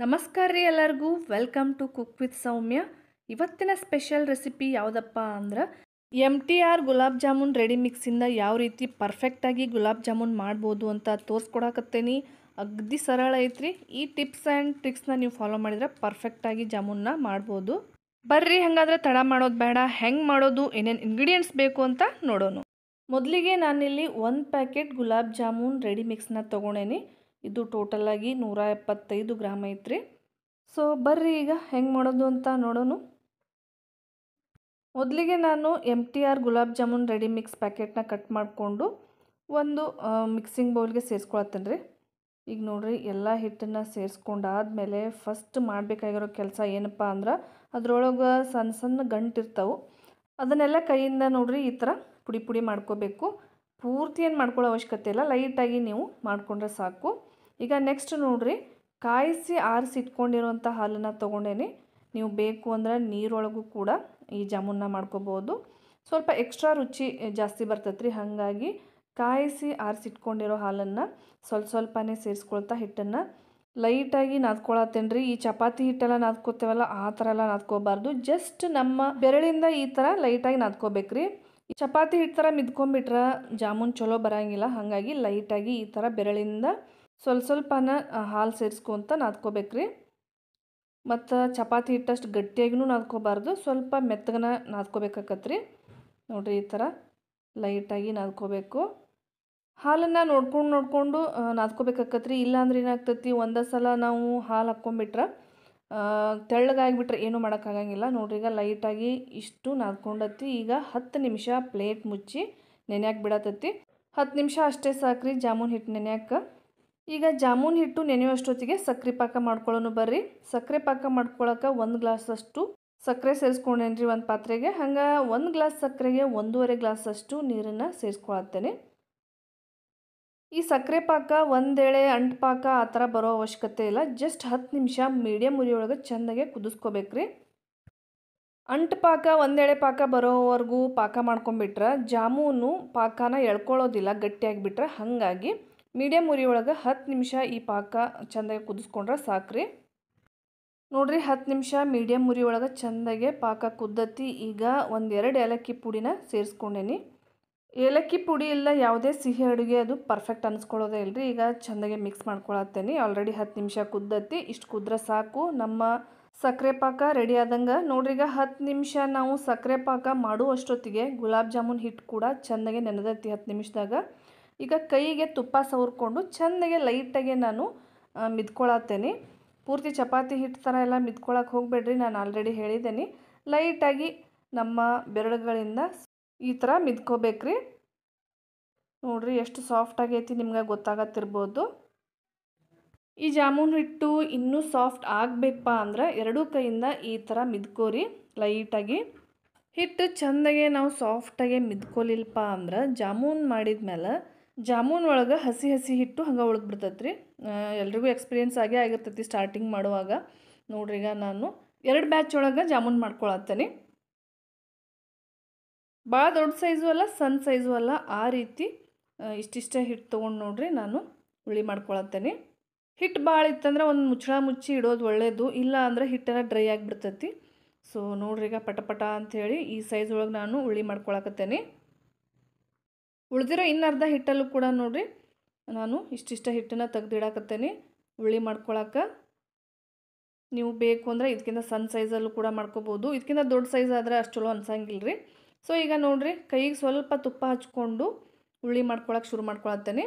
ನಮಸ್ಕಾರ ರೀ ಎಲ್ಲರಿಗೂ welcome to cook with Soumya ಇವತ್ತಿನ ಸ್ಪೆಷಲ್ ರೆಸಿಪಿ ಯಾವುದಪ್ಪ ಅಂದ್ರೆ M T R gulab jamun ready ಮಿಕ್ಸಿಂದ ಯಾವ ರೀತಿ ಪರ್ಫೆಕ್ಟಾಗಿ ಗುಲಾಬ್ ಜಾಮೂನ್ ಮಾಡ್ಬೋದು ಅಂತ ತೋರಿಸ್ಕೊಡಕತ್ತೇನಿ ಅಗ್ದಿ ಸರಳ ಐತ್ರಿ ಈ ಟಿಪ್ಸ್ ಆ್ಯಂಡ್ ಟ್ರಿಕ್ಸ್ನ ನೀವು ಫಾಲೋ ಮಾಡಿದರೆ ಪರ್ಫೆಕ್ಟಾಗಿ ಜಾಮೂನ್ನ ಮಾಡ್ಬೋದು ಬರ್ರಿ ಹಾಗಾದರೆ ತಡ ಮಾಡೋದು ಬೇಡ ಹೆಂಗೆ ಮಾಡೋದು ಏನೇನು ಇಂಗ್ರೀಡಿಯೆಂಟ್ಸ್ ಬೇಕು ಅಂತ ನೋಡೋಣ ಮೊದಲಿಗೆ ನಾನಿಲ್ಲಿ ಒಂದು ಪ್ಯಾಕೆಟ್ ಗುಲಾಬ್ ಜಾಮೂನ್ ರೆಡಿ ಮಿಕ್ಸ್ನ ತೊಗೊಂಡೇನಿ ಇದು ಟೋಟಲಾಗಿ ನೂರ ಎಪ್ಪತ್ತೈದು ಗ್ರಾಮ್ ಐತ್ರಿ ಸೊ ಬರ್ರಿ ಈಗ ಹೆಂಗೆ ಮಾಡೋದು ಅಂತ ನೋಡೋಣ ಮೊದಲಿಗೆ ನಾನು M T R gulab jamun ready mix ಪ್ಯಾಕೆಟ್ನ ಕಟ್ ಮಾಡಿಕೊಂಡು ಒಂದು ಮಿಕ್ಸಿಂಗ್ ಬೌಲ್ಗೆ ಸೇರಿಸ್ಕೊಳತ್ತೇನೆ ರೀ ಈಗ ನೋಡಿರಿ ಎಲ್ಲ ಹಿಟ್ಟನ್ನು ಸೇರಿಸ್ಕೊಂಡಾದಮೇಲೆ ಫಸ್ಟ್ ಮಾಡಬೇಕಾಗಿರೋ ಕೆಲಸ ಏನಪ್ಪ ಅಂದ್ರೆ ಅದರೊಳಗೆ ಸಣ್ಣ ಸಣ್ಣ ಗಂಟಿರ್ತಾವೆ ಅದನ್ನೆಲ್ಲ ಕೈಯಿಂದ ನೋಡಿರಿ ಈ ಥರ ಪುಡಿ ಪುಡಿ ಮಾಡ್ಕೋಬೇಕು ಪೂರ್ತಿ ಏನು ಮಾಡ್ಕೊಳ್ಳೋ ಅವಶ್ಯಕತೆ ಇಲ್ಲ ಲೈಟಾಗಿ ನೀವು ಮಾಡಿಕೊಂಡ್ರೆ ಸಾಕು ಈಗ ನೆಕ್ಸ್ಟ್ ನೋಡ್ರಿ ಕಾಯಿಸಿ ಆರಿಸಿ ಇಟ್ಕೊಂಡಿರುವಂಥ ಹಾಲನ್ನು ತೊಗೊಂಡೇನೆ ನೀವು ಬೇಕು ಅಂದರೆ ನೀರೊಳಗೂ ಕೂಡ ಈ ಜಾಮೂನ್ನ ಮಾಡ್ಕೋಬೋದು ಸ್ವಲ್ಪ ಎಕ್ಸ್ಟ್ರಾ ರುಚಿ ಜಾಸ್ತಿ ಬರ್ತೈತ್ರಿ ಹಾಗಾಗಿ ಕಾಯಿಸಿ ಆರಿಸಿಟ್ಕೊಂಡಿರೋ ಹಾಲನ್ನು ಸ್ವಲ್ಪ ಸ್ವಲ್ಪನೇ ಸೇರಿಸ್ಕೊಳ್ತಾ ಹಿಟ್ಟನ್ನು ಲೈಟಾಗಿ ನಾದ್ಕೊಳತ್ತೇನ್ರಿ ಈ ಚಪಾತಿ ಹಿಟ್ಟೆಲ್ಲ ನಾದ್ಕೋತೇವಲ್ಲ ಆ ಥರ ಎಲ್ಲ ನಾದ್ಕೋಬಾರ್ದು ಜಸ್ಟ್ ನಮ್ಮ ಬೆರಳಿಂದ ಈ ಥರ ಲೈಟಾಗಿ ಈ ಚಪಾತಿ ಹಿಟ್ಟು ಥರ ಮಿದ್ಕೊಂಬಿಟ್ರೆ ಜಾಮೂನ್ ಚಲೋ ಬರೋಂಗಿಲ್ಲ ಹಾಗಾಗಿ ಲೈಟಾಗಿ ಈ ಥರ ಬೆರಳಿಂದ ಸ್ವಲ್ಪ ಸ್ವಲ್ಪನ ಹಾಲು ಸೇರಿಸ್ಕೊಂತ ನಾದ್ಕೋಬೇಕ್ರಿ ಮತ್ತು ಚಪಾತಿ ಹಿಟ್ಟಷ್ಟು ಗಟ್ಟಿಯಾಗಿನೂ ನಾದ್ಕೋಬಾರ್ದು ಸ್ವಲ್ಪ ಮೆತ್ತಗನ ನಾದ್ಕೋಬೇಕಾಕತ್ರಿ ನೋಡಿರಿ ಈ ಥರ ಲೈಟಾಗಿ ನಾದ್ಕೋಬೇಕು ಹಾಲನ್ನು ನೋಡ್ಕೊಂಡು ನೋಡಿಕೊಂಡು ರೀ ಇಲ್ಲಾಂದ್ರೆ ಏನಾಗ್ತೈತಿ ಒಂದೇ ಸಲ ನಾವು ಹಾಲು ಹಾಕ್ಕೊಂಬಿಟ್ರೆ ತೆಳ್ಳಗಾಗಿಬಿಟ್ರೆ ಏನೂ ಮಾಡೋಕ್ಕಾಗಂಗಿಲ್ಲ ನೋಡ್ರಿ ಈಗ ಲೈಟಾಗಿ ಇಷ್ಟು ನಾದ್ಕೊಂಡತ್ತಿ ಈಗ ಹತ್ತು ನಿಮಿಷ ಪ್ಲೇಟ್ ಮುಚ್ಚಿ ನೆನೆಯಾಕೆ ಬಿಡತ್ತತ್ತಿ ಹತ್ತು ನಿಮಿಷ ಅಷ್ಟೇ ಸಾಕು ರೀ ಜಾಮೂನ್ ಹಿಟ್ಟು ನೆನೆಯಾಕ ಈಗ ಜಾಮೂನ್ ಹಿಟ್ಟು ನೆನೆಯುವಷ್ಟೊತ್ತಿಗೆ ಸಕ್ಕರೆ ಪಾಕ ಮಾಡ್ಕೊಳ್ಳೋನು ಬರ್ರಿ ಸಕ್ಕರೆ ಪಾಕ ಮಾಡ್ಕೊಳಕ್ಕೆ ಒಂದು ಗ್ಲಾಸಷ್ಟು ಸಕ್ಕರೆ ಸೇರಿಸ್ಕೊಂಡೇನ್ರಿ ಒಂದು ಪಾತ್ರೆಗೆ ಹಂಗೆ ಒಂದು ಗ್ಲಾಸ್ ಸಕ್ಕರೆಗೆ ಒಂದೂವರೆ ಗ್ಲಾಸಷ್ಟು ನೀರನ್ನು ಸೇರಿಸ್ಕೊಳತ್ತೇನೆ ಈ ಸಕ್ಕರೆ ಪಾಕ ಒಂದೇಳೆ ಅಂಟು ಪಾಕ ಆ ಥರ ಬರೋ ಅವಶ್ಯಕತೆ ಇಲ್ಲ ಜಸ್ಟ್ ಹತ್ತು ನಿಮಿಷ ಮೀಡಿಯಮ್ ಉರಿಯೊಳಗೆ ಚೆಂದಾಗೆ ಕುದಿಸ್ಕೋಬೇಕ್ರಿ ಅಂಟು ಪಾಕ ಒಂದೇಳೆ ಪಾಕ ಬರೋವರೆಗೂ ಪಾಕ ಮಾಡ್ಕೊಂಬಿಟ್ರೆ ಜಾಮೂನು ಪಾಕನ ಎಳ್ಕೊಳ್ಳೋದಿಲ್ಲ ಗಟ್ಟಿಯಾಗಿಬಿಟ್ರೆ ಹಾಗಾಗಿ ಮೀಡಿಯಂ ಉರಿ ಒಳಗೆ ಹತ್ತು ನಿಮಿಷ ಈ ಪಾಕ ಚೆಂದಾಗಿ ಕುದಿಸ್ಕೊಂಡ್ರೆ ಸಾಕ್ರಿ ನೋಡಿರಿ ಹತ್ತು ನಿಮಿಷ ಮೀಡಿಯಮ್ ಉರಿ ಒಳಗೆ ಚೆಂದಾಗೆ ಪಾಕ ಕುದ್ದತಿ ಈಗ ಒಂದೆರಡು ಏಲಕ್ಕಿ ಪುಡಿನ ಸೇರಿಸ್ಕೊಂಡೇನಿ ಏಲಕ್ಕಿ ಪುಡಿ ಇಲ್ಲ ಯಾವುದೇ ಸಿಹಿ ಅಡುಗೆ ಅದು ಪರ್ಫೆಕ್ಟ್ ಅನಿಸ್ಕೊಳ್ಳೋದೇ ಇಲ್ಲರಿ ಈಗ ಚೆಂದಾಗೆ ಮಿಕ್ಸ್ ಮಾಡ್ಕೊಳತ್ತೇನೆ ಆಲ್ರೆಡಿ ಹತ್ತು ನಿಮಿಷ ಕುದ್ದತಿ ಇಷ್ಟು ಕುದ್ರೆ ಸಾಕು ನಮ್ಮ ಸಕ್ಕರೆ ಪಾಕ ರೆಡಿ ಆದಂಗೆ ನೋಡ್ರಿ ಈಗ ಹತ್ತು ನಿಮಿಷ ನಾವು ಸಕ್ಕರೆ ಪಾಕ ಮಾಡುವಷ್ಟೊತ್ತಿಗೆ ಗುಲಾಬ್ ಜಾಮೂನ್ ಹಿಟ್ಟು ಕೂಡ ಚೆಂದಾಗೆ ನೆನೆದತ್ತಿ ಹತ್ತು ನಿಮಿಷದಾಗ ಈಗ ಕೈಗೆ ತುಪ್ಪ ಸವರ್ಕೊಂಡು ಚೆಂದಾಗೆ ಲೈಟಾಗೆ ನಾನು ಮಿದ್ಕೊಳತ್ತೇನೆ ಪೂರ್ತಿ ಚಪಾತಿ ಹಿಟ್ಟು ಥರ ಎಲ್ಲ ಮಿದ್ಕೊಳಕ್ಕೆ ಹೋಗಬೇಡ್ರಿ ನಾನು ಆಲ್ರೆಡಿ ಹೇಳಿದ್ದೇನೆ ಲೈಟಾಗಿ ನಮ್ಮ ಬೆರಳುಗಳಿಂದ ಈ ಥರ ಮಿದ್ಕೋಬೇಕ್ರಿ ನೋಡ್ರಿ ಎಷ್ಟು ಸಾಫ್ಟ್ ನಿಮ್ಗೆ ಗೊತ್ತಾಗತ್ತಿರ್ಬೋದು ಈ ಜಾಮೂನ್ ಹಿಟ್ಟು ಇನ್ನೂ ಸಾಫ್ಟ್ ಆಗಬೇಕಪ್ಪ ಅಂದ್ರೆ ಎರಡೂ ಕೈಯಿಂದ ಈ ಥರ ಮಿದ್ಕೋರಿ ಲೈಟಾಗಿ ಹಿಟ್ಟು ಚೆಂದಾಗೆ ನಾವು ಸಾಫ್ಟಾಗೆ ಮಿದ್ಕೊಲಿಲ್ಪ ಅಂದ್ರೆ ಜಾಮೂನ್ ಮಾಡಿದ ಮೇಲೆ ಜಾಮೂನ್ ಒಳಗೆ ಹಸಿ ಹಸಿ ಹಿಟ್ಟು ಹಂಗೆ ಉಳ್ದು ಬಿಡ್ತೈತೆ ರೀ ಎಲ್ರಿಗೂ ಎಕ್ಸ್ಪೀರಿಯೆನ್ಸ್ ಆಗೇ ಆಗಿರ್ತೈತಿ ಸ್ಟಾರ್ಟಿಂಗ್ ಮಾಡುವಾಗ ನೋಡ್ರಿಗ ಈಗ ನಾನು ಎರಡು ಬ್ಯಾಚ್ ಒಳಗೆ ಜಾಮೂನ್ ಮಾಡ್ಕೊಳತ್ತೇನೆ ಭಾಳ ದೊಡ್ಡ ಸೈಜು ಅಲ್ಲ ಸಣ್ಣ ಸೈಜು ಅಲ್ಲ ಆ ರೀತಿ ಇಷ್ಟಿಷ್ಟೇ ಹಿಟ್ಟು ತೊಗೊಂಡು ನೋಡ್ರಿ ನಾನು ಉಳಿ ಮಾಡ್ಕೊಳತ್ತೇನೆ ಹಿಟ್ಟು ಭಾಳ ಇತ್ತಂದ್ರೆ ಒಂದು ಮುಚ್ಚಳ ಮುಚ್ಚಿ ಇಡೋದು ಒಳ್ಳೆಯದು ಇಲ್ಲ ಅಂದರೆ ಹಿಟ್ಟೆಲ್ಲ ಡ್ರೈ ಆಗಿಬಿಡ್ತೈತಿ ಸೊ ನೋಡ್ರಿ ಈಗ ಪಟ ಪಟ ಅಂಥೇಳಿ ಈ ಸೈಜ್ ಒಳಗೆ ನಾನು ಉಳಿ ಮಾಡ್ಕೊಳಕತ್ತೇನೆ ಉಳಿದಿರೋ ಇನ್ನರ್ಧ ಹಿಟ್ಟಲ್ಲೂ ಕೂಡ ನೋಡಿರಿ ನಾನು ಇಷ್ಟಿಷ್ಟ ಹಿಟ್ಟನ್ನು ತೆಗೆದಿಡಾಕತ್ತೇನೆ ಉಳ್ಳಿ ಮಾಡ್ಕೊಳಕ್ಕೆ ನೀವು ಬೇಕು ಅಂದರೆ ಇದಕ್ಕಿಂತ ಸಣ್ಣ ಸೈಜಲ್ಲೂ ಕೂಡ ಮಾಡ್ಕೋಬೋದು ಇದಕ್ಕಿಂತ ದೊಡ್ಡ ಸೈಜ್ ಆದರೆ ಅಷ್ಟು ಚಲೋ ಅನ್ಸಂಗಿಲ್ಲ ರೀ ಸೊ ಈಗ ನೋಡಿರಿ ಕೈಗೆ ಸ್ವಲ್ಪ ತುಪ್ಪ ಹಚ್ಕೊಂಡು ಉಳ್ಳಿ ಮಾಡ್ಕೊಳಕ್ಕೆ ಶುರು ಮಾಡ್ಕೊಳತ್ತೇನೆ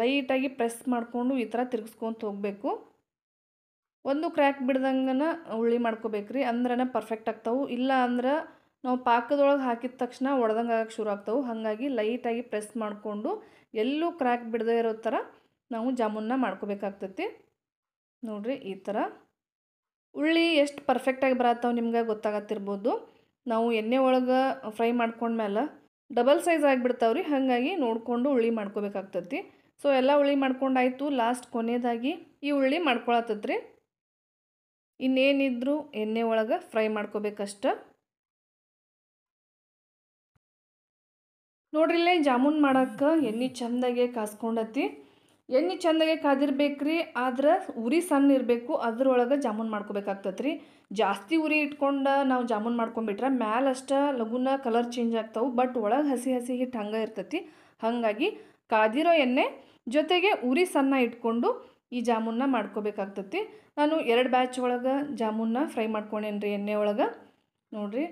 ಲೈಟಾಗಿ ಪ್ರೆಸ್ ಮಾಡಿಕೊಂಡು ಈ ಥರ ತಿರ್ಗಿಸ್ಕೊಂತ ಹೋಗಬೇಕು ಒಂದು ಕ್ರ್ಯಾಕ್ ಬಿಡ್ದಂಗನ ಉಳ್ಳಿ ಮಾಡ್ಕೋಬೇಕ್ರಿ ಅಂದ್ರೆ ಪರ್ಫೆಕ್ಟ್ ಆಗ್ತಾವೆ ಇಲ್ಲ ಅಂದ್ರೆ ನಾವು ಪಾಕದೊಳಗೆ ಹಾಕಿದ ತಕ್ಷಣ ಒಡೆದಂಗೆ ಆಗಕ್ಕೆ ಶುರು ಆಗ್ತವೆ ಹಾಗಾಗಿ ಲೈಟಾಗಿ ಪ್ರೆಸ್ ಮಾಡಿಕೊಂಡು ಎಲ್ಲೂ ಕ್ರ್ಯಾಕ್ ಬಿಡದೇ ಇರೋ ಥರ ನಾವು ಜಾಮೂನ್ನ ಮಾಡ್ಕೋಬೇಕಾಗ್ತೈತಿ ನೋಡಿರಿ ಈ ಥರ ಉಳ್ಳಿ ಎಷ್ಟು ಪರ್ಫೆಕ್ಟಾಗಿ ಬರತ್ತಾವೆ ನಿಮ್ಗೆ ಗೊತ್ತಾಗತ್ತಿರ್ಬೋದು ನಾವು ಎಣ್ಣೆ ಒಳಗೆ ಫ್ರೈ ಮಾಡ್ಕೊಂಡ್ಮೇಲೆ ಡಬಲ್ ಸೈಜ್ ಆಗಿಬಿಡ್ತಾವೆ ರೀ ಹಾಗಾಗಿ ನೋಡಿಕೊಂಡು ಉಳ್ಳಿ ಮಾಡ್ಕೋಬೇಕಾಗ್ತೈತಿ ಸೊ ಎಲ್ಲ ಉಳ್ಳಿ ಮಾಡ್ಕೊಂಡಾಯಿತು ಲಾಸ್ಟ್ ಕೊನೆಯದಾಗಿ ಈ ಉಳ್ಳಿ ಮಾಡ್ಕೊಳತ್ತದ್ರಿ ಇನ್ನೇನಿದ್ರೂ ಎಣ್ಣೆ ಒಳಗೆ ಫ್ರೈ ಮಾಡ್ಕೋಬೇಕಷ್ಟೇ ನೋಡ್ರಿಲ್ಲೇ ಜಾಮೂನ್ ಮಾಡೋಕ್ಕೆ ಎಣ್ಣೆ ಚೆಂದಾಗೆ ಕಾಸ್ಕೊಂಡತಿ ಎಣ್ಣೆ ಚೆಂದಾಗೆ ಕಾದಿರ್ಬೇಕು ರೀ ಆದ್ರೆ ಉರಿ ಸಣ್ಣ ಇರಬೇಕು ಅದ್ರೊಳಗೆ ಜಾಮೂನ್ ಮಾಡ್ಕೋಬೇಕಾಗ್ತತ್ರಿ ಜಾಸ್ತಿ ಉರಿ ಇಟ್ಕೊಂಡು ನಾವು ಜಾಮೂನ್ ಮಾಡ್ಕೊಂಡ್ಬಿಟ್ರೆ ಮ್ಯಾಲಷ್ಟ ಲಘುನ ಕಲರ್ ಚೇಂಜ್ ಆಗ್ತಾವೆ ಬಟ್ ಒಳಗೆ ಹಸಿ ಹಸಿ ಹಿಟ್ಟು ಹಂಗೆ ಇರ್ತತಿ ಹಾಗಾಗಿ ಕಾದಿರೋ ಎಣ್ಣೆ ಜೊತೆಗೆ ಉರಿ ಸಣ್ಣ ಇಟ್ಕೊಂಡು ಈ ಜಾಮೂನ್ನ ಮಾಡ್ಕೋಬೇಕಾಗ್ತತಿ ನಾನು ಎರಡು ಬ್ಯಾಚ್ ಒಳಗೆ ಜಾಮೂನ್ನ ಫ್ರೈ ಮಾಡ್ಕೊಂಡೇನ್ರಿ ರೀ ಎಣ್ಣೆ ಒಳಗೆ ನೋಡಿರಿ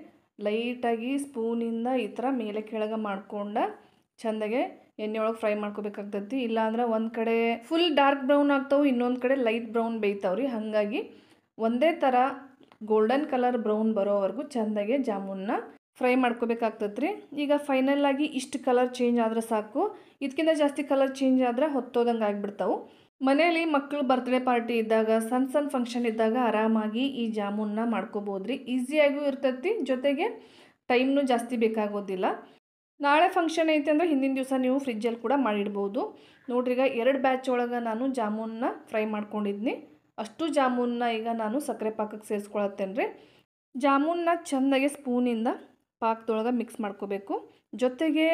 ಲೈಟಾಗಿ ಸ್ಪೂನಿಂದ ಈ ಥರ ಮೇಲೆ ಕೆಳಗೆ ಮಾಡ್ಕೊಂಡು ಚೆಂದಾಗೆ ಎಣ್ಣೆ ಒಳಗೆ ಫ್ರೈ ಮಾಡ್ಕೋಬೇಕಾಗ್ತೈತಿ ಇಲ್ಲಾಂದ್ರೆ ಒಂದು ಕಡೆ ಫುಲ್ ಡಾರ್ಕ್ ಬ್ರೌನ್ ಆಗ್ತಾವೆ ಇನ್ನೊಂದು ಕಡೆ ಲೈಟ್ ಬ್ರೌನ್ ಬೇಯ್ತಾವ್ರಿ ಹಾಗಾಗಿ ಒಂದೇ ಥರ ಗೋಲ್ಡನ್ ಕಲರ್ ಬ್ರೌನ್ ಬರೋವರೆಗೂ ಚೆಂದಾಗೆ ಜಾಮೂನ್ನ ಫ್ರೈ ಮಾಡ್ಕೋಬೇಕಾಗ್ತದೆ ರೀ ಈಗ ಫೈನಲ್ ಆಗಿ ಇಷ್ಟು ಕಲರ್ ಚೇಂಜ್ ಆದರೆ ಸಾಕು ಇದಕ್ಕಿಂತ ಜಾಸ್ತಿ ಕಲರ್ ಚೇಂಜ್ ಆದರೆ ಹೊತ್ತೋದಂಗೆ ಆಗಿಬಿಡ್ತಾವೆ ಮನೆಯಲ್ಲಿ ಮಕ್ಕಳು ಬರ್ತ್ಡೇ ಪಾರ್ಟಿ ಇದ್ದಾಗ ಸಣ್ಣ ಸಣ್ಣ ಫಂಕ್ಷನ್ ಇದ್ದಾಗ ಆರಾಮಾಗಿ ಈ ಜಾಮೂನ್ನ ಮಾಡ್ಕೋಬೋದ್ರಿ ಈಸಿಯಾಗೂ ಇರ್ತೈತಿ ಜೊತೆಗೆ ಟೈಮ್ನು ಜಾಸ್ತಿ ಬೇಕಾಗೋದಿಲ್ಲ ನಾಳೆ ಫಂಕ್ಷನ್ ಐತೆ ಅಂದರೆ ಹಿಂದಿನ ದಿವಸ ನೀವು ಫ್ರಿಜ್ಜಲ್ಲಿ ಕೂಡ ಮಾಡಿಡ್ಬೋದು ನೋಡ್ರಿಗ ಎರಡು ಬ್ಯಾಚ್ ಒಳಗೆ ನಾನು ಜಾಮೂನ್ನ ಫ್ರೈ ಮಾಡ್ಕೊಂಡಿದ್ನಿ ಅಷ್ಟು ಜಾಮೂನ್ನ ಈಗ ನಾನು ಸಕ್ಕರೆ ಪಾಕಕ್ಕೆ ಸೇರಿಸ್ಕೊಳತ್ತೇನೆ ರೀ ಜಾಮೂನ್ನ ಚೆನ್ನಾಗಿ ಸ್ಪೂನಿಂದ ಪಾಕದೊಳಗೆ ಮಿಕ್ಸ್ ಮಾಡ್ಕೋಬೇಕು ಜೊತೆಗೆ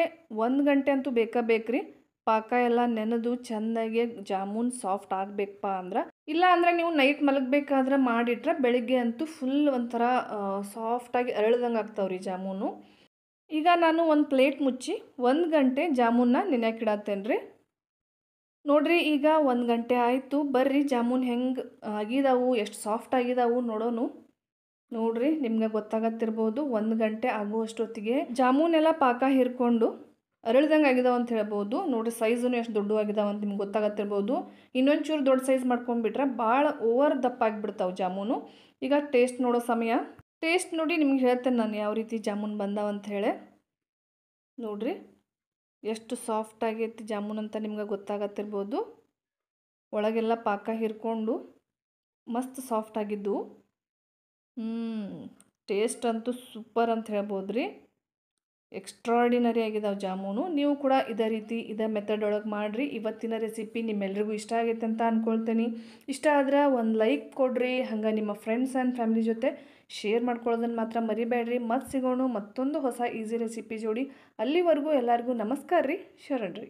ಒಂದು ಗಂಟೆ ಅಂತೂ ಬೇಕಾ ಬೇಕ್ರಿ ಪಾಕ ಎಲ್ಲ ನೆನೆದು ಚೆನ್ನಾಗಿ ಜಾಮೂನ್ ಸಾಫ್ಟ್ ಆಗಬೇಕಪ್ಪ ಅಂದ್ರೆ ಇಲ್ಲ ಅಂದರೆ ನೀವು ನೈಟ್ ಮಲಗಬೇಕಾದ್ರೆ ಮಾಡಿಟ್ರೆ ಬೆಳಿಗ್ಗೆ ಅಂತೂ ಫುಲ್ ಒಂಥರ ಸಾಫ್ಟಾಗಿ ಅರಳ್ದಂಗೆ ಆಗ್ತಾವ್ರಿ ಜಾಮೂನು ಈಗ ನಾನು ಒಂದು ಪ್ಲೇಟ್ ಮುಚ್ಚಿ ಒಂದು ಗಂಟೆ ಜಾಮೂನ್ನ ನೆನೆಯಾಕಿಡತ್ತೇನೆ ರೀ ನೋಡ್ರಿ ಈಗ ಒಂದು ಗಂಟೆ ಆಯಿತು ಬರ್ರಿ ಜಾಮೂನ್ ಹೆಂಗೆ ಆಗಿದಾವು ಎಷ್ಟು ಸಾಫ್ಟ್ ಆಗಿದಾವು ನೋಡೋನು ನೋಡ್ರಿ ನಿಮ್ಗೆ ಗೊತ್ತಾಗತ್ತಿರ್ಬೋದು ಒಂದು ಗಂಟೆ ಆಗುವಷ್ಟೊತ್ತಿಗೆ ಜಾಮೂನೆಲ್ಲ ಪಾಕ ಹಿರ್ಕೊಂಡು ಅರಳಿದಂಗೆ ಆಗಿದಾವೆ ಅಂತ ಹೇಳ್ಬೋದು ನೋಡಿರಿ ಸೈಜೂ ಎಷ್ಟು ದೊಡ್ಡ ಆಗಿದಾವೆ ಅಂತ ನಿಮ್ಗೆ ಗೊತ್ತಾಗತ್ತಿರ್ಬೋದು ಇನ್ನೊಂಚೂರು ದೊಡ್ಡ ಸೈಜ್ ಮಾಡ್ಕೊಂಡ್ಬಿಟ್ರೆ ಭಾಳ ಓವರ್ ಆಗಿಬಿಡ್ತಾವೆ ಜಾಮೂನು ಈಗ ಟೇಸ್ಟ್ ನೋಡೋ ಸಮಯ ಟೇಸ್ಟ್ ನೋಡಿ ನಿಮ್ಗೆ ಹೇಳ್ತೇನೆ ನಾನು ಯಾವ ರೀತಿ ಜಾಮೂನು ಬಂದಾವ ಅಂತ ಹೇಳಿ ನೋಡಿರಿ ಎಷ್ಟು ಸಾಫ್ಟ್ ಆಗೈತಿ ಜಾಮೂನ್ ಅಂತ ನಿಮ್ಗೆ ಗೊತ್ತಾಗತ್ತಿರ್ಬೋದು ಒಳಗೆಲ್ಲ ಪಾಕ ಹಿರ್ಕೊಂಡು ಮಸ್ತ್ ಸಾಫ್ಟ್ ಆಗಿದ್ದು ಟೇಸ್ಟ್ ಅಂತೂ ಸೂಪರ್ ಅಂತ ಹೇಳ್ಬೋದು ರೀ ಎಕ್ಸ್ಟ್ರಾರ್ಡಿನರಿ ಆಗಿದ್ದಾವೆ ಜಾಮೂನು ನೀವು ಕೂಡ ಇದೇ ರೀತಿ ಇದೇ ಮೆಥಡ್ ಒಳಗೆ ಮಾಡಿರಿ ಇವತ್ತಿನ ರೆಸಿಪಿ ನಿಮ್ಮೆಲ್ರಿಗೂ ಇಷ್ಟ ಆಗೈತೆ ಅಂತ ಅಂದ್ಕೊಳ್ತೀನಿ ಇಷ್ಟ ಆದ್ರೆ ಒಂದು ಲೈಕ್ ಕೊಡ್ರಿ ಹಂಗೆ ನಿಮ್ಮ ಫ್ರೆಂಡ್ಸ್ ಆ್ಯಂಡ್ ಫ್ಯಾಮಿಲಿ ಜೊತೆ ಶೇರ್ ಮಾಡ್ಕೊಳ್ಳೋದನ್ನು ಮಾತ್ರ ಮರಿಬೇಡ್ರಿ ಮತ್ತೆ ಸಿಗೋಣ ಮತ್ತೊಂದು ಹೊಸ ಈಸಿ ರೆಸಿಪಿ ಜೋಡಿ ಅಲ್ಲಿವರೆಗೂ ಎಲ್ಲರಿಗೂ ನಮಸ್ಕಾರ ರೀ ಶರಣ್ ರೀ